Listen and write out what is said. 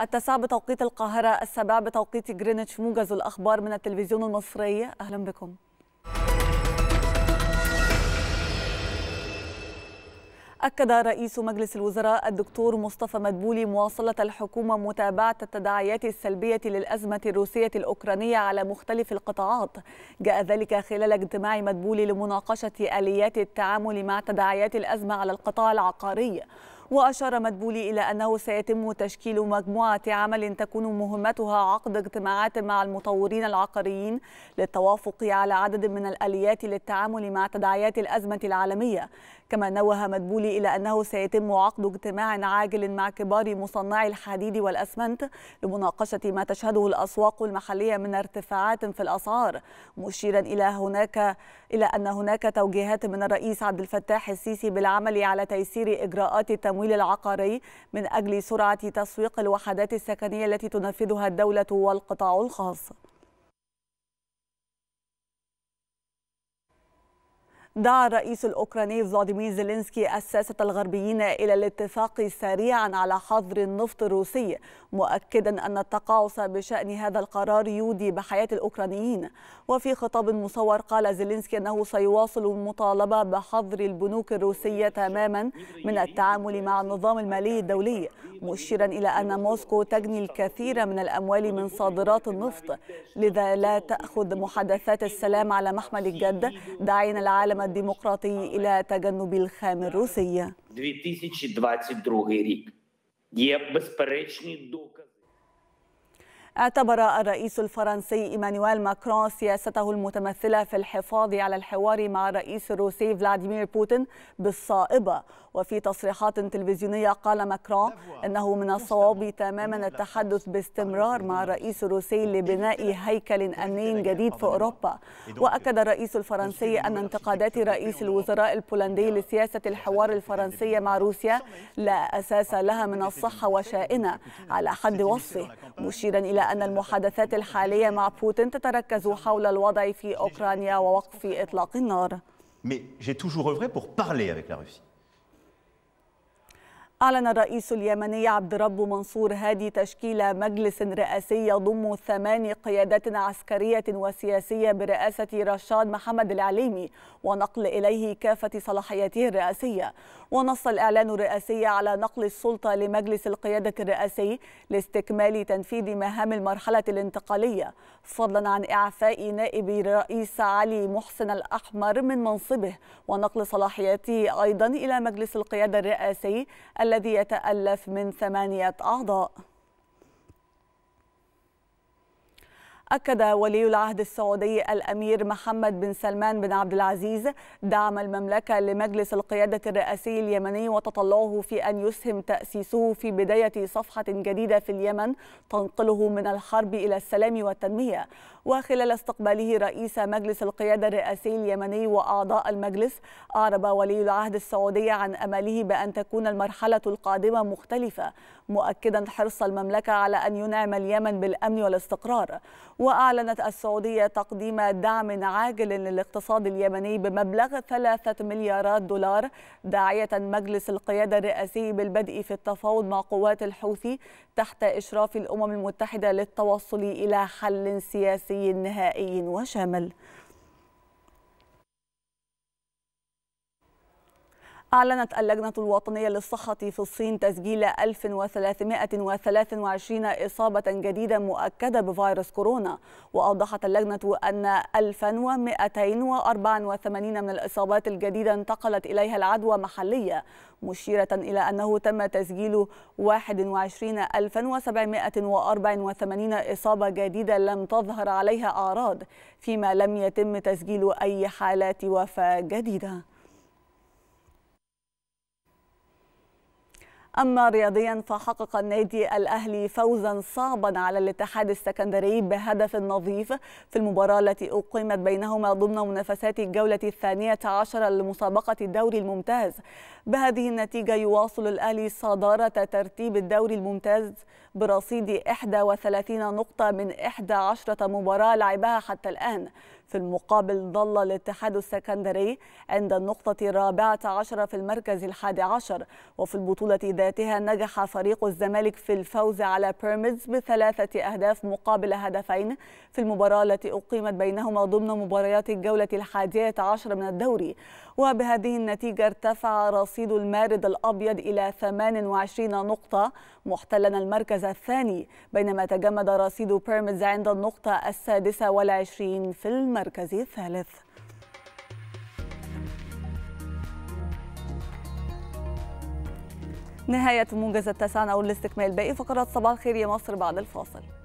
التسعة بتوقيت القاهرة السابعة بتوقيت جرينتش موجز الأخبار من التلفزيون المصري أهلا بكم أكد رئيس مجلس الوزراء الدكتور مصطفى مدبولي مواصلة الحكومة متابعة التداعيات السلبية للأزمة الروسية الأوكرانية على مختلف القطاعات جاء ذلك خلال اجتماع مدبولي لمناقشة آليات التعامل مع تداعيات الأزمة على القطاع العقاري وأشار مدبولي إلى أنه سيتم تشكيل مجموعة عمل تكون مهمتها عقد اجتماعات مع المطورين العقاريين للتوافق على عدد من الآليات للتعامل مع تداعيات الأزمة العالمية كما نوه مدبولي إلى أنه سيتم عقد اجتماع عاجل مع كبار مصنعي الحديد والأسمنت لمناقشة ما تشهده الأسواق المحلية من ارتفاعات في الأسعار مشيرا إلى هناك إلى أن هناك توجيهات من الرئيس عبد الفتاح السيسي بالعمل على تيسير إجراءات التمويل التمويل العقاري من أجل سرعة تسويق الوحدات السكنية التي تنفذها الدولة والقطاع الخاص دعا الرئيس الأوكراني فلاديمير زيلينسكي الساسة الغربيين إلى الاتفاق سريعا على حظر النفط الروسي مؤكدا أن التقاعس بشأن هذا القرار يودي بحياة الأوكرانيين وفي خطاب مصور قال زيلينسكي أنه سيواصل المطالبة بحظر البنوك الروسية تماما من التعامل مع النظام المالي الدولي مشيرا إلى أن موسكو تجني الكثير من الأموال من صادرات النفط لذا لا تأخذ محادثات السلام على محمل الجد داعيا العالم الديمقراطي إلى تجنب الخام الروسي 2022 рік є безперечні докази اعتبر الرئيس الفرنسي إيمانويل ماكرون سياسته المتمثلة في الحفاظ على الحوار مع الرئيس الروسي فلاديمير بوتين بالصائبة وفي تصريحات تلفزيونية قال ماكرون أنه من الصواب تماما التحدث باستمرار مع الرئيس الروسي لبناء هيكل أمني جديد في أوروبا وأكد الرئيس الفرنسي أن انتقادات رئيس الوزراء البولندي لسياسة الحوار الفرنسية مع روسيا لا أساس لها من الصحة وشائنة على حد وصفه مشيرا إلى أن المحادثات الحالية مع بوتين تتركز حول الوضع في أوكرانيا ووقف إطلاق النار. Mais j'ai toujours œuvré pour parler avec la Russie. أعلن الرئيس اليمني عبد رب منصور هادي تشكيل مجلس رئاسي يضم ثمان قيادات عسكرية وسياسية برئاسة رشاد محمد العليمي ونقل إليه كافة صلاحياته الرئاسية ونص الإعلان الرئاسي على نقل السلطة لمجلس القيادة الرئاسي لاستكمال تنفيذ مهام المرحلة الانتقالية فضلا عن إعفاء نائب رئيس علي محسن الأحمر من منصبه ونقل صلاحياته أيضا إلى مجلس القيادة الرئاسي الذي يتألف من ثمانية أعضاء أكد ولي العهد السعودي الأمير محمد بن سلمان بن عبد العزيز دعم المملكة لمجلس القيادة الرئاسي اليمني وتطلعه في أن يسهم تأسيسه في بداية صفحة جديدة في اليمن تنقله من الحرب إلى السلام والتنمية وخلال استقباله رئيس مجلس القيادة الرئاسي اليمني وأعضاء المجلس أعرب ولي العهد السعودي عن أمله بأن تكون المرحلة القادمة مختلفة مؤكدا حرص المملكة على أن ينعم اليمن بالأمن والاستقرار وأعلنت السعودية تقديم دعم عاجل للاقتصاد اليمني بمبلغ ثلاثة مليارات دولار داعية مجلس القيادة الرئاسي بالبدء في التفاوض مع قوات الحوثي تحت إشراف الأمم المتحدة للتوصل إلى حل سياسي نهائي وشامل أعلنت اللجنة الوطنية للصحة في الصين تسجيل 1323 إصابة جديدة مؤكدة بفيروس كورونا وأوضحت اللجنة أن 1284 من الإصابات الجديدة انتقلت إليها العدوى محلية مشيرة إلى أنه تم تسجيل 21784 إصابة جديدة لم تظهر عليها أعراض فيما لم يتم تسجيل أي حالات وفاة جديدة أما رياضيا فحقق النادي الأهلي فوزا صعبا على الاتحاد السكندري بهدف نظيف في المباراة التي أقيمت بينهما ضمن منافسات الجولة الثانية عشر لمسابقة الدوري الممتاز بهذه النتيجة يواصل الأهلي صدارة ترتيب الدوري الممتاز برصيد 31 نقطة من 11 مباراة لعبها حتى الآن في المقابل ظل الاتحاد السكندري عند النقطة الرابعة عشر في المركز الحادي عشر وفي البطولة ذاتها نجح فريق الزمالك في الفوز على بيراميدز بثلاثة أهداف مقابل هدفين في المباراة التي أقيمت بينهما ضمن مباريات الجولة الحادية عشر من الدوري وبهذه النتيجة ارتفع رصيد المارد الأبيض إلى 28 نقطة محتلا المركز الثاني بينما تجمد رصيد بيراميدز عند النقطة السادسة والعشرين في المركز المركز الثالث نهاية موجز التسعة نقول لاستكمال باقي فقرات صباح الخير يا مصر بعد الفاصل